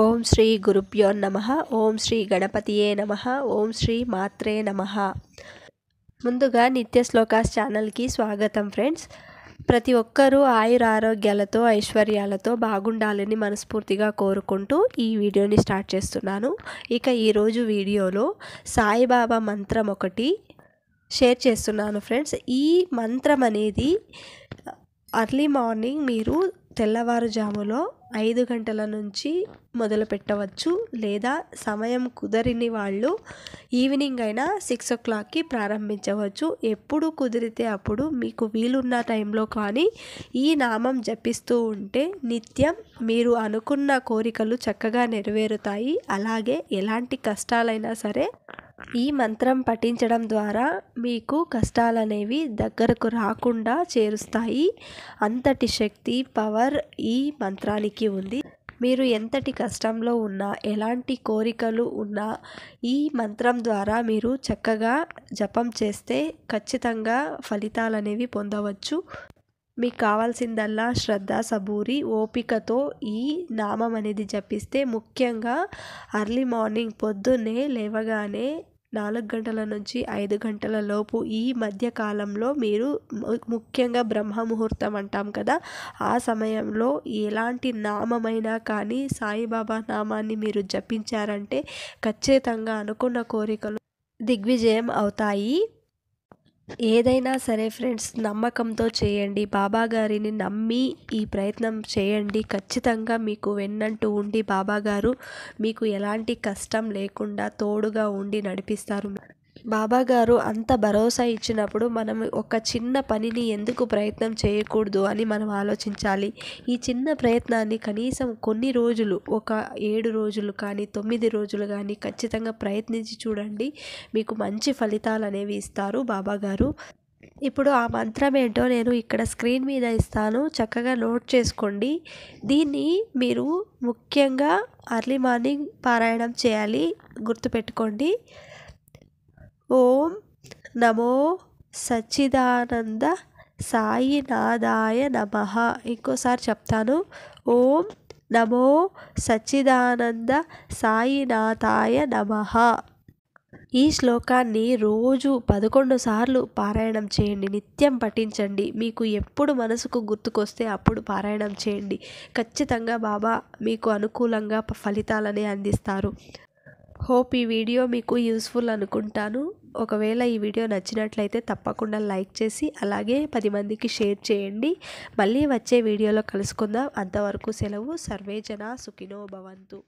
ఓం శ్రీ గురుభ్యో నమ ఓం శ్రీ గణపతియే నమ ఓం శ్రీ మాత్రే నమ ముందుగా నిత్య శ్లోకాస్ ఛానల్కి స్వాగతం ఫ్రెండ్స్ ప్రతి ఒక్కరూ ఆయుర ఆరోగ్యాలతో ఐశ్వర్యాలతో బాగుండాలని మనస్ఫూర్తిగా కోరుకుంటూ ఈ వీడియోని స్టార్ట్ చేస్తున్నాను ఇక ఈరోజు వీడియోలో సాయిబాబా మంత్రం ఒకటి షేర్ చేస్తున్నాను ఫ్రెండ్స్ ఈ మంత్రం అనేది అర్లీ మార్నింగ్ మీరు తెల్లవారుజాములో ఐదు గంటల నుంచి మొదలు పెట్టవచ్చు లేదా సమయం కుదరిని వాళ్ళు ఈవినింగ్ అయినా సిక్స్ ఓ క్లాక్కి ప్రారంభించవచ్చు ఎప్పుడు కుదిరితే అప్పుడు మీకు వీలున్న టైంలో కానీ ఈ నామం జపిస్తూ ఉంటే నిత్యం మీరు అనుకున్న కోరికలు చక్కగా నెరవేరుతాయి అలాగే ఎలాంటి కష్టాలైనా సరే ఈ మంత్రం పఠించడం ద్వారా మీకు కష్టాలనేవి దగ్గరకు రాకుండా చేరుస్తాయి అంతటి శక్తి పవర్ ఈ మంత్రానికి ఉంది మీరు ఎంతటి కష్టంలో ఉన్నా ఎలాంటి కోరికలు ఉన్నా ఈ మంత్రం ద్వారా మీరు చక్కగా జపం చేస్తే ఖచ్చితంగా ఫలితాలు అనేవి పొందవచ్చు మీకు కావాల్సిందల్లా శ్రద్ధ సబూరి ఓపికతో ఈ నామం అనేది జపిస్తే ముఖ్యంగా అర్లీ మార్నింగ్ పొద్దున్నే లేవగానే నాలుగు గంటల నుంచి ఐదు గంటల లోపు ఈ మధ్య కాలంలో మీరు ముఖ్యంగా బ్రహ్మ ముహూర్తం అంటాం కదా ఆ సమయంలో ఎలాంటి నామమైనా కానీ సాయిబాబా నామాన్ని మీరు జపించారంటే ఖచ్చితంగా అనుకున్న కోరికలు దిగ్విజయం అవుతాయి ఏదైనా సరే ఫ్రెండ్స్ నమ్మకంతో చేయండి బాబాగారిని నమ్మి ఈ ప్రయత్నం చేయండి ఖచ్చితంగా మీకు వెన్నంటూ ఉండి బాబాగారు మీకు ఎలాంటి కష్టం లేకుండా తోడుగా ఉండి నడిపిస్తారు బాబాగారు అంత భరోసా ఇచ్చినప్పుడు మనం ఒక చిన్న పనిని ఎందుకు ప్రయత్నం చేయకూడదు అని మనం ఆలోచించాలి ఈ చిన్న ప్రయత్నాన్ని కనీసం కొన్ని రోజులు ఒక ఏడు రోజులు కానీ తొమ్మిది రోజులు కానీ ఖచ్చితంగా ప్రయత్నించి చూడండి మీకు మంచి ఫలితాలు అనేవి ఇస్తారు బాబాగారు ఇప్పుడు ఆ మంత్రం ఏంటో నేను ఇక్కడ స్క్రీన్ మీద ఇస్తాను చక్కగా నోట్ చేసుకోండి దీన్ని మీరు ముఖ్యంగా అర్లీ మార్నింగ్ పారాయణం చేయాలి గుర్తుపెట్టుకోండి ఓం నమో సచ్చిదానంద సాయినాదాయ నమ ఇంకోసారి చెప్తాను ఓం నమో సచ్చిదానంద సాయినాథాయ నమ ఈ శ్లోకాన్ని రోజు పదకొండు సార్లు పారాయణం చేయండి నిత్యం పఠించండి మీకు ఎప్పుడు మనసుకు గుర్తుకొస్తే అప్పుడు పారాయణం చేయండి ఖచ్చితంగా బాబా మీకు అనుకూలంగా ఫలితాలని అందిస్తారు హోప్ ఈ వీడియో మీకు యూస్ఫుల్ అనుకుంటాను ఒకవేళ ఈ వీడియో నచ్చినట్లయితే తప్పకుండా లైక్ చేసి అలాగే పది మందికి షేర్ చేయండి మళ్ళీ వచ్చే వీడియోలో కలుసుకుందాం అంతవరకు సెలవు సర్వేజన సుఖినో భవంతు